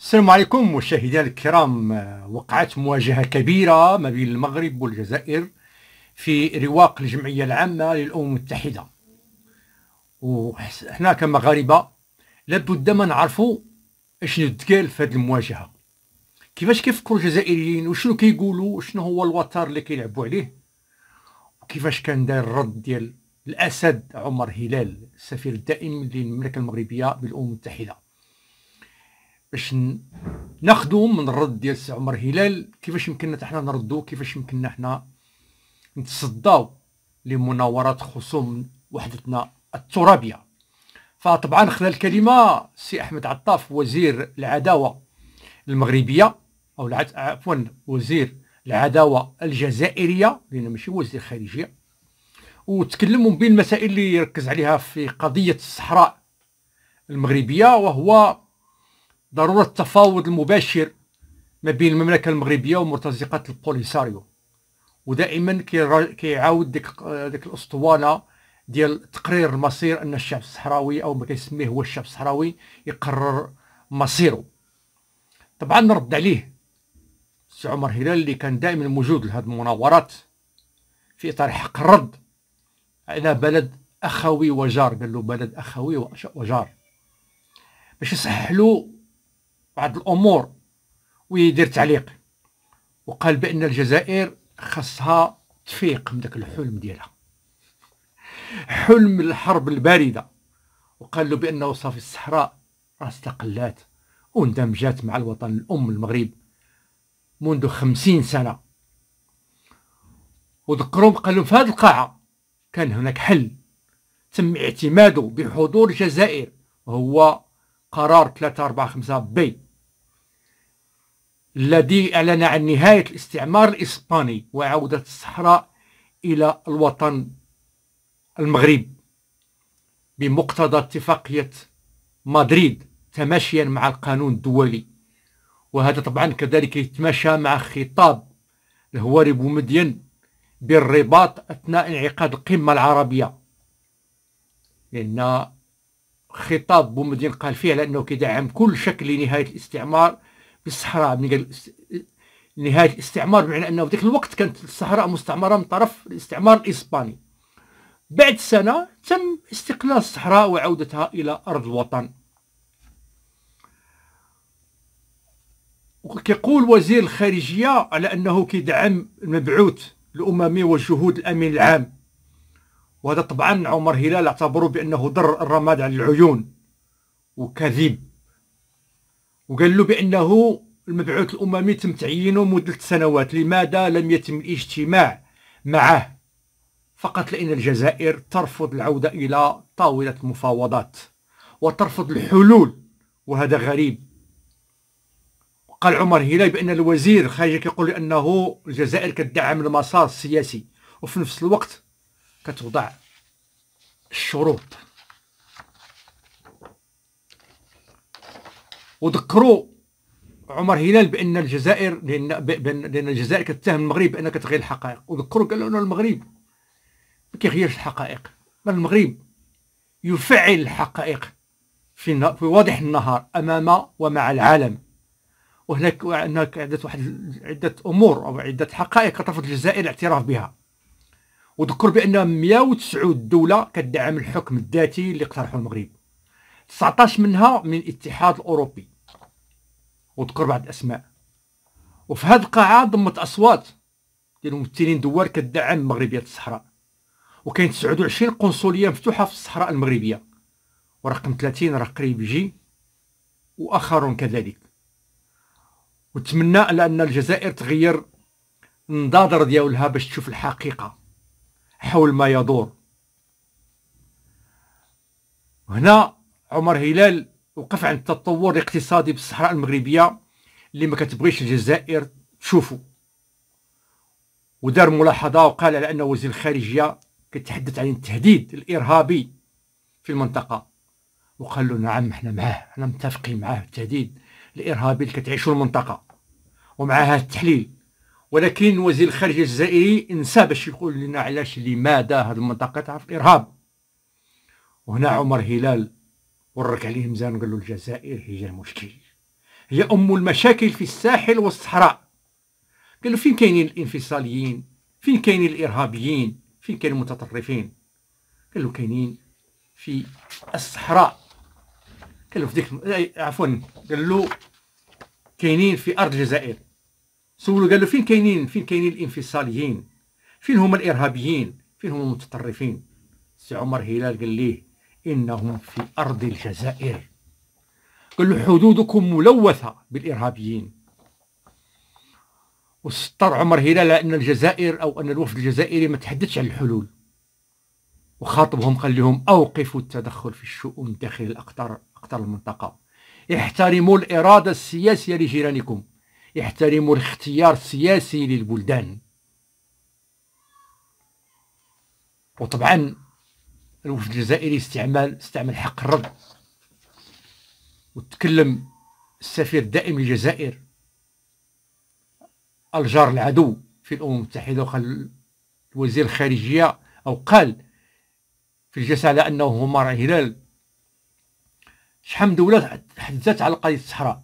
السلام عليكم مشاهدينا الكرام وقعت مواجهة كبيرة ما بين المغرب والجزائر في رواق الجمعية العامة للأمم المتحدة وحنا كمغاربة لابد ما نعرفوا اشنو تقال في هذه المواجهة كيفاش كيفكروا الجزائريين وشنو كيقولوا وشنو هو الوتر اللي كيلعبوا عليه وكيفاش كان داير الرد ديال الأسد عمر هلال السفير الدائم للمملكة المغربية بالأمم المتحدة باش ناخذوا من الرد ديال سي عمر هلال كيفاش يمكننا حنا نردوا كيفاش يمكننا حنا نتصداو لمناورات خصوم وحدتنا الترابيه فطبعا خلال الكلمه سي احمد عطاف وزير العداوه المغربيه او عفوا وزير العداوه الجزائريه لان ماشي وزير خارجيه وتكلموا بين المسائل اللي يركز عليها في قضيه الصحراء المغربيه وهو ضرورة التفاوض المباشر ما بين المملكة المغربية ومرتزقة البوليساريو ودائما كيعاود ديك ديك الاسطوانه ديال تقرير المصير ان الشعب الصحراوي او ما كيسميه هو الشعب الصحراوي يقرر مصيره طبعا نرد عليه سي عمر هلال اللي كان دائما موجود لهذه المناورات في اطار حق الرد على بلد اخوي وجار قال له بلد اخوي وجار باش يصحح له بعض الامور ويدير تعليق وقال بان الجزائر خاصها تفيق من داك الحلم ديالها حلم الحرب البارده وقال له بانه صافي الصحراء راه استقلات واندمجات مع الوطن الام المغرب منذ خمسين سنه وذكرهم قال لهم في هذه القاعه كان هناك حل تم اعتماده بحضور الجزائر هو قرار 3 4 5 بي الذي أعلن عن نهاية الاستعمار الإسباني وعودة الصحراء إلى الوطن المغرب بمقتضى اتفاقية مدريد تماشيا مع القانون الدولي وهذا طبعا كذلك يتماشى مع خطاب الهواري بومدين بالرباط أثناء انعقاد القمة العربية لأن خطاب بومدين قال فيه على أنه كيدعم كل شكل لنهاية الاستعمار الصحراء من قال نهايه الاستعمار بمعنى انه في ذاك الوقت كانت الصحراء مستعمره من طرف الاستعمار الاسباني بعد سنه تم استقلال الصحراء وعودتها الى ارض الوطن وكيقول وزير الخارجيه على انه كيدعم المبعوث الاممي والجهود الامين العام وهذا طبعا عمر هلال اعتبره بانه ضر الرماد على العيون وكذب وقال له بأنه المبعوث الأممي تم تعيينه مده سنوات لماذا لم يتم الاجتماع معه فقط لأن الجزائر ترفض العودة إلى طاولة المفاوضات وترفض الحلول وهذا غريب قال عمر هلال بأن الوزير الخارجية كيقول أنه الجزائر كتدعم المسار السياسي وفي نفس الوقت كتوضع الشروط وذكروا عمر هلال بان الجزائر لان بان الجزائر كتهم المغرب بانها كتغير الحقائق وذكروا قالوا انه المغرب ما كيغيرش الحقائق بل المغرب يفعل الحقائق في في واضح النهار امام ومع العالم وهناك هناك عده واحد عده امور او عده حقائق رفض الجزائر الاعتراف بها وذكر بان 109 دوله كتدعم الحكم الذاتي اللي اقترحه المغرب 19 منها من الاتحاد الاوروبي وذكر بعض الاسماء وفي هذه القاعه ضمت اصوات ديال ممثلين دوار كدعم مغربيه الصحراء وكاين 29 قنصليه مفتوحه في الصحراء المغربيه ورقم 30 راه قريب يجي واخر كذلك ونتمنى على ان الجزائر تغير النظاظر ديالها باش تشوف الحقيقه حول ما يدور هنا عمر هلال وقف عند التطور الاقتصادي بالصحراء المغربيه اللي ما كتبغيش الجزائر تشوفه ودار ملاحظه وقال على ان وزير الخارجيه كتحدث عن التهديد الارهابي في المنطقه وقال له نعم احنا معاه احنا متفقين معاه التهديد الارهابي اللي كتعيشو المنطقه ومعها التحليل ولكن وزير الخارجيه الجزائري انسى باش يقول لنا علاش لماذا هذه المنطقه تعرف الارهاب وهنا عمر هلال ورك عليه مزان وقال له الجزائر هي المشكل هي ام المشاكل في الساحل والصحراء قال له فين كاينين الانفصاليين فين كاينين الارهابيين فين كاينين المتطرفين قال له كاينين في الصحراء قال له في ديك عفوا قال له كاينين في ارض الجزائر سولو قال له فين كاينين فين كاينين الانفصاليين فين هما الارهابيين فين هما المتطرفين سي عمر هلال قال ليه إنهم في أرض الجزائر قال حدودكم ملوثة بالإرهابيين وستر عمر هلال أن الجزائر أو أن الوفد الجزائري ما تحدثش عن الحلول وخاطبهم قال لهم أوقفوا التدخل في الشؤون داخل الأقطار أقطار المنطقة احترموا الإرادة السياسية لجيرانكم احترموا الاختيار السياسي للبلدان وطبعا الوفد الجزائري استعمل استعمل حق الرد وتكلم السفير الدائم للجزائر الجار العدو في الامم المتحده وقال وزير الخارجيه او قال في الجلسه على انه هما راه هلال شحال من دوله تحدثت على قضيه الصحراء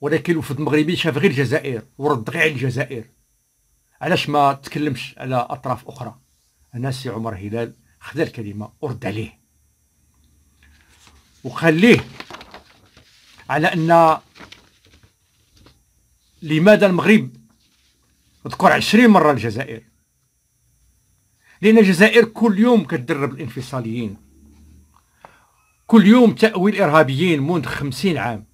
ولكن الوفد المغربي شاف غير الجزائر ورد غير على الجزائر علاش ما تكلمش على اطراف اخرى انا سي عمر هلال خذا الكلمة ورد عليه وخليه على أن لماذا المغرب ذكر عشرين مرة الجزائر لأن الجزائر كل يوم كتدرب الانفصاليين كل يوم تأوي الإرهابيين منذ خمسين عام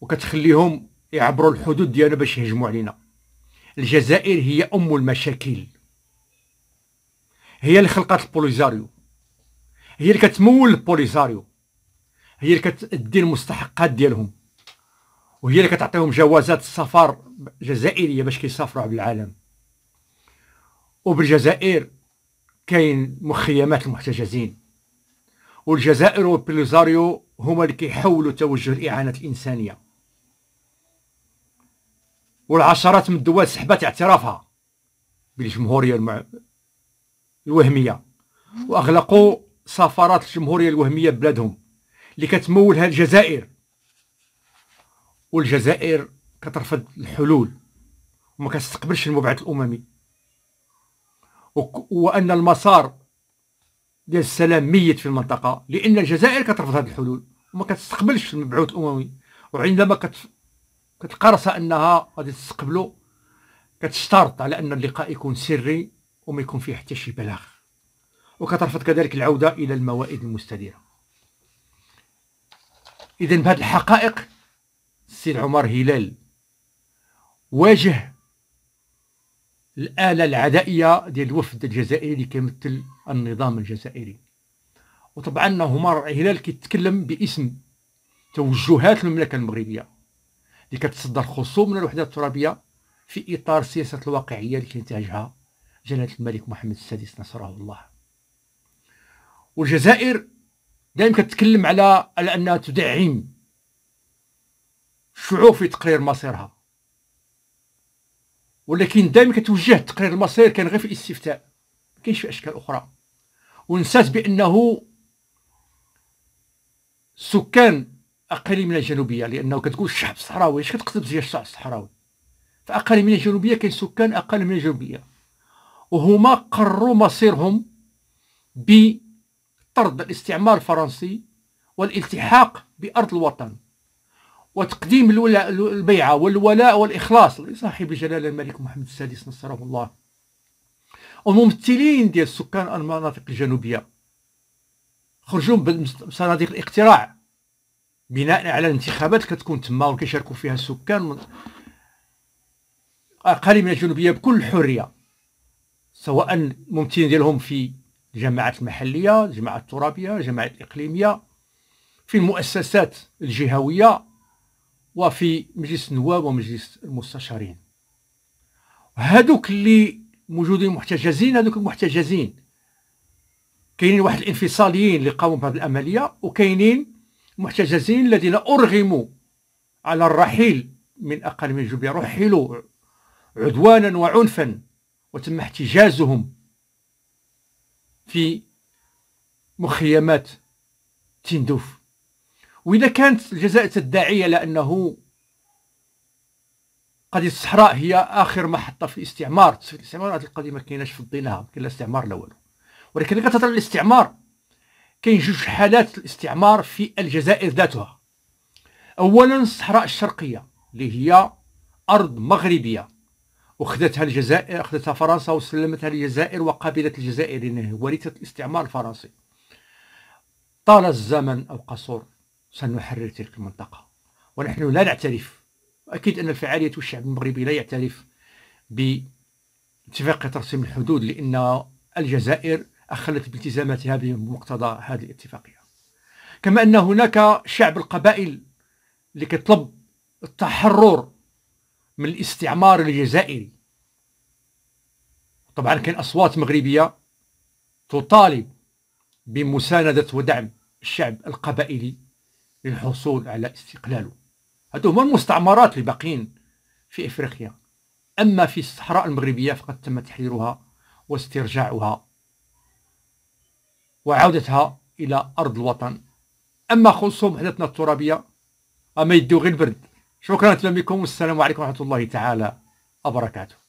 وكتخليهم يعبروا الحدود ديالنا باش يهجموا علينا الجزائر هي أم المشاكل هي اللي خلقت البوليزاريو هي اللي كتمول البوليزاريو هي اللي كتدي المستحقات ديالهم وهي اللي كتعطيهم جوازات السفر جزائريه باش كيسافروا عبر العالم وبالجزائر كاين مخيمات المحتجزين والجزائر والبوليزاريو هما اللي كيحولوا توجه الاعانه الانسانيه والعشرات من الدول سحبت اعترافها بالجمهوريه المع... الوهميه واغلقوا سفارات الجمهوريه الوهميه ببلادهم اللي كتمولها الجزائر والجزائر كترفض الحلول وما كتستقبلش المبعث الاممي وان المسار ديال السلام ميت في المنطقه لان الجزائر كترفض هذه الحلول وما كتستقبلش المبعوث الاممي وعندما كت كتقرص انها غادي تستقبلو كتشترط على ان اللقاء يكون سري وما يكون فيه حتى شي بلاغ وكترفض كذلك العودة إلى الموائد المستديرة إذا بهذه الحقائق السيد عمر هلال واجه الآلة العدائية ديال الوفد الجزائري اللي كيمثل النظام الجزائري وطبعا عمر هلال كيتكلم باسم توجهات المملكة المغربية اللي كتصدر خصوم من الوحدات الترابية في إطار سياسة الواقعية اللي كينتهجها جلالة الملك محمد السادس نصره الله والجزائر دائما كتتكلم على على أنها تدعم الشعوب في تقرير مصيرها ولكن دائما كتوجه تقرير المصير كان غير في الاستفتاء ما كاينش في اشكال اخرى ونسات بانه سكان اقاليمنا الجنوبيه لانه كتقول الشعب الصحراوي اش كتقصد الشعب الصحراوي فاقاليمنا الجنوبيه كاين سكان اقاليمنا الجنوبيه وهما قرروا مصيرهم بطرد الاستعمار الفرنسي والالتحاق بأرض الوطن وتقديم البيعة والولاء والإخلاص لصاحب الجلالة الملك محمد السادس نصره الله والممثلين ديال سكان المناطق الجنوبية خرجوا بصناديق الاقتراع بناء على الانتخابات كتكون تما وكيشاركوا فيها السكان اقاليم الجنوبية بكل حرية سواء الممثلين ديالهم في الجماعات المحليه الجماعات الترابيه الجماعات الاقليميه في المؤسسات الجهويه وفي مجلس النواب ومجلس المستشارين هادوك اللي موجودين محتجزين هادوك المحتجزين كاينين واحد الانفصاليين اللي قاموا بهذه العمليه وكاينين المحتجزين الذين ارغموا على الرحيل من اقاليم الجوبيه رحلوا عدوانا وعنفا وتم احتجازهم في مخيمات تندوف وإذا كانت الجزائر تدعي على أنه قضية الصحراء هي آخر محطة في الاستعمار في الاستعمار هذه القضية كايناش في الضينها كاين لا استعمار لا والو ولكن إذا كتهضر الاستعمار كاين جوج حالات الاستعمار في الجزائر ذاتها أولا الصحراء الشرقية اللي هي أرض مغربية وخذتها الجزائر أخذتها فرنسا وسلمتها للجزائر وقبلت لانها ورثت الاستعمار الفرنسي طال الزمن او قصر سنحرر تلك المنطقة ونحن لا نعترف أكيد أن الفعالية والشعب المغربي لا يعترف اتفاقية ترسيم الحدود لأن الجزائر أخلت بالتزاماتها بمقتضى هذه الاتفاقية كما أن هناك شعب القبائل اللي كيطلب التحرر من الاستعمار الجزائري طبعا كان أصوات مغربية تطالب بمساندة ودعم الشعب القبائلي للحصول على استقلاله هذو هما المستعمرات اللي باقيين في إفريقيا أما في الصحراء المغربية فقد تم تحريرها واسترجاعها وعودتها إلى أرض الوطن أما خصوم حدثنا الترابية أما يديو غير البرد شكرا لكم والسلام عليكم ورحمة الله تعالى وبركاته